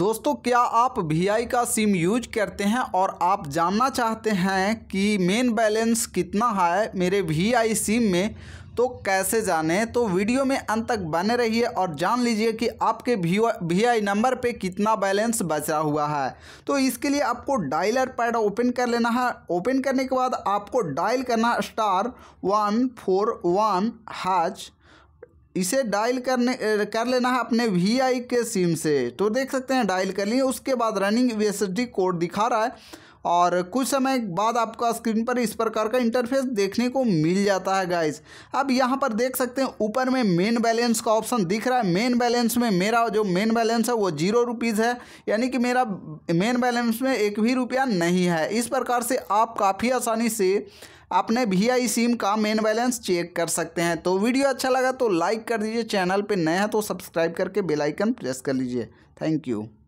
दोस्तों क्या आप वी आई का सिम यूज करते हैं और आप जानना चाहते हैं कि मेन बैलेंस कितना है मेरे वी आई सिम में तो कैसे जाने तो वीडियो में अंत तक बने रहिए और जान लीजिए कि आपके वी आई नंबर पे कितना बैलेंस बचा हुआ है तो इसके लिए आपको डायलर पैड ओपन कर लेना है ओपन करने के बाद आपको डायल करना star one four one hash इसे डायल करने कर लेना है अपने वी आई के सिम से तो देख सकते हैं डायल कर लिए उसके बाद रनिंग वी कोड दिखा रहा है और कुछ समय बाद आपका स्क्रीन पर इस प्रकार का इंटरफेस देखने को मिल जाता है गाइस अब यहाँ पर देख सकते हैं ऊपर में मेन बैलेंस का ऑप्शन दिख रहा है मेन बैलेंस में मेरा जो मेन बैलेंस है वो जीरो रुपीज़ है यानी कि मेरा मेन बैलेंस में एक भी रुपया नहीं है इस प्रकार से आप काफ़ी आसानी से अपने वी आई सिम का मेन बैलेंस चेक कर सकते हैं तो वीडियो अच्छा लगा तो लाइक कर दीजिए चैनल पर नया है तो सब्सक्राइब करके बेलाइकन प्रेस कर लीजिए थैंक यू